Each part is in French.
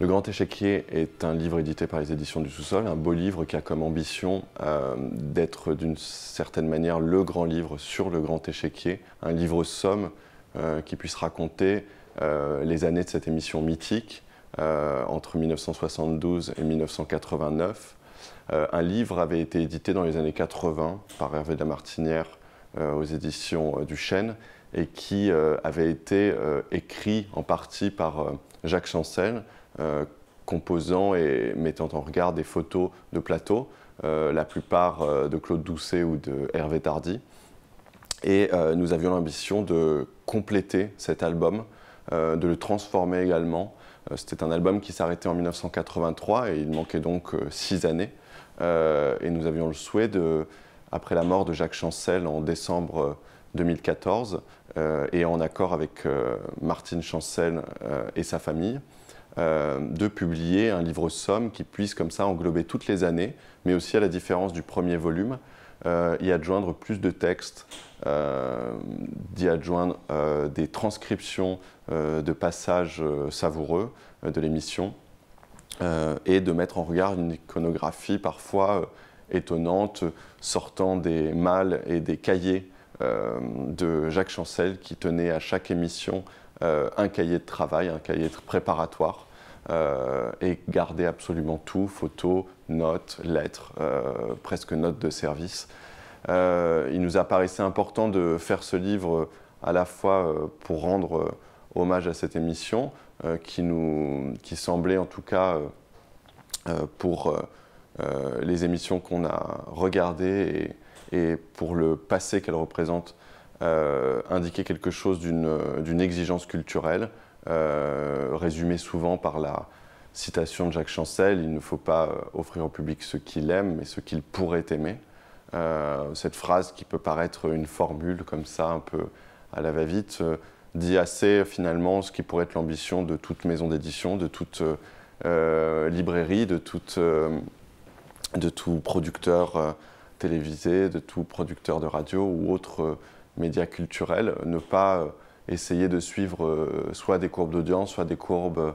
Le Grand Échiquier est un livre édité par les éditions du Sous-Sol, un beau livre qui a comme ambition euh, d'être d'une certaine manière le grand livre sur le Grand Échiquier, un livre somme euh, qui puisse raconter euh, les années de cette émission mythique entre 1972 et 1989. un livre avait été édité dans les années 80 par Hervé Lamartinière aux éditions du Chêne et qui avait été écrit en partie par Jacques Chancel, euh, composant et mettant en regard des photos de plateaux, euh, la plupart euh, de Claude Doucet ou de Hervé Tardy. Et nous avions l'ambition de compléter cet album, de le transformer également. C'était un album qui s'arrêtait en 1983 et il manquait donc six années. et nous avions le souhait de, après la mort de Jacques Chancel en décembre 2014 et en accord avec Martine Chancel et sa famille, euh, de publier un livre somme qui puisse comme ça englober toutes les années, mais aussi à la différence du premier volume, euh, y adjoindre plus de textes, euh, d'y adjoindre des transcriptions de passages savoureux de l'émission, et de mettre en regard une iconographie parfois étonnante, sortant des malles et des cahiers de Jacques Chancel qui tenait à chaque émission euh, un cahier de travail, un cahier préparatoire. Euh, et garder absolument tout, photos, notes, lettres, euh, presque notes de service. il nous apparaissait important de faire ce livre à la fois pour rendre hommage à cette émission, qui, nous, semblait en tout cas pour les émissions qu'on a regardées et, pour le passé qu'elle représente euh, indiquer quelque chose d'une euh, exigence culturelle, euh, résumée souvent par la citation de Jacques Chancel, il ne faut pas offrir au public ce qu'il aime, mais ce qu'il pourrait aimer. cette phrase qui peut paraître une formule comme ça, un peu à la va-vite, dit assez finalement ce qui pourrait être l'ambition de toute maison d'édition, de toute librairie, de, toute, tout producteur télévisé, de tout producteur de radio ou autre médias culturels, euh, ne pas euh, essayer de suivre euh, soit des courbes d'audience, soit des courbes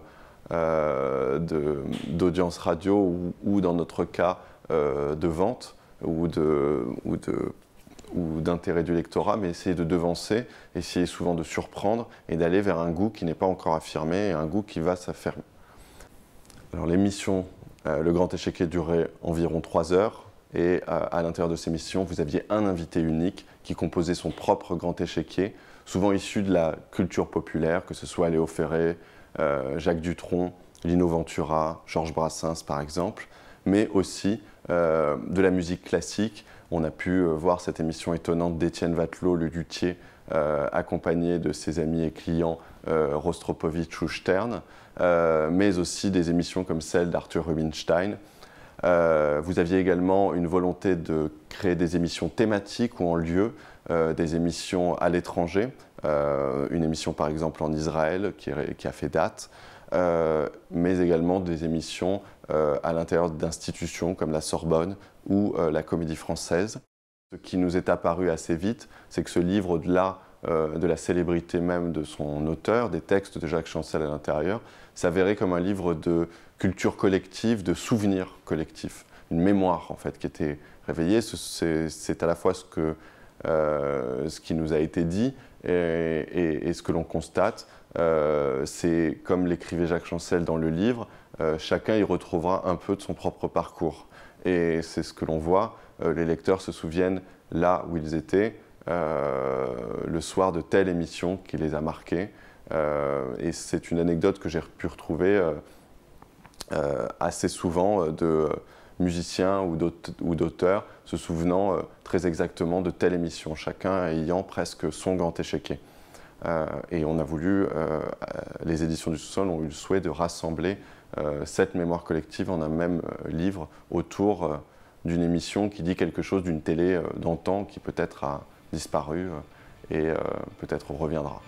d'audience radio ou, dans notre cas de vente ou de, ou d'intérêt du lectorat, mais essayer de devancer, essayer souvent de surprendre et d'aller vers un goût qui n'est pas encore affirmé, et un goût qui va s'affirmer. Alors l'émission, le grand Échec est duré environ trois heures. Et à, l'intérieur de ces missions, vous aviez un invité unique qui composait son propre grand échiquier, souvent issu de la culture populaire, que ce soit Léo Ferré, euh, Jacques Dutronc, Lino Ventura, Georges Brassens par exemple, mais aussi euh, de la musique classique. On a pu euh, voir cette émission étonnante d'Étienne Vatelot, le luthier, accompagné de ses amis et clients Rostropovitch ou Stern, mais aussi des émissions comme celle d'Arthur Rubinstein, euh, vous aviez également une volonté de créer des émissions thématiques ou en lieu, euh, des émissions à l'étranger, euh, une émission par exemple en Israël qui, a fait date, mais également des émissions à l'intérieur d'institutions comme la Sorbonne ou la Comédie Française. Ce qui nous est apparu assez vite, c'est que ce livre, au-delà euh, de la célébrité même de son auteur, des textes de Jacques Chancel à l'intérieur, s'avérait comme un livre de culture collective, de souvenirs collectifs, une mémoire en fait qui était réveillée. C'est à la fois ce, que, euh, ce qui nous a été dit et, ce que l'on constate. Euh, c'est comme l'écrivait Jacques Chancel dans le livre, chacun y retrouvera un peu de son propre parcours. Et c'est ce que l'on voit. les lecteurs se souviennent là où ils étaient, euh, le soir de telle émission qui les a marqués. Euh, et c'est une anecdote que j'ai pu retrouver euh, assez souvent de musiciens ou d'auteurs se souvenant très exactement de telle émission, chacun ayant presque son gant échequé. et on a voulu, les éditions du sous-sol ont eu le souhait de rassembler cette mémoire collective en un même livre autour d'une émission qui dit quelque chose d'une télé d'antan qui peut-être a, disparu euh, et euh, peut-être reviendra.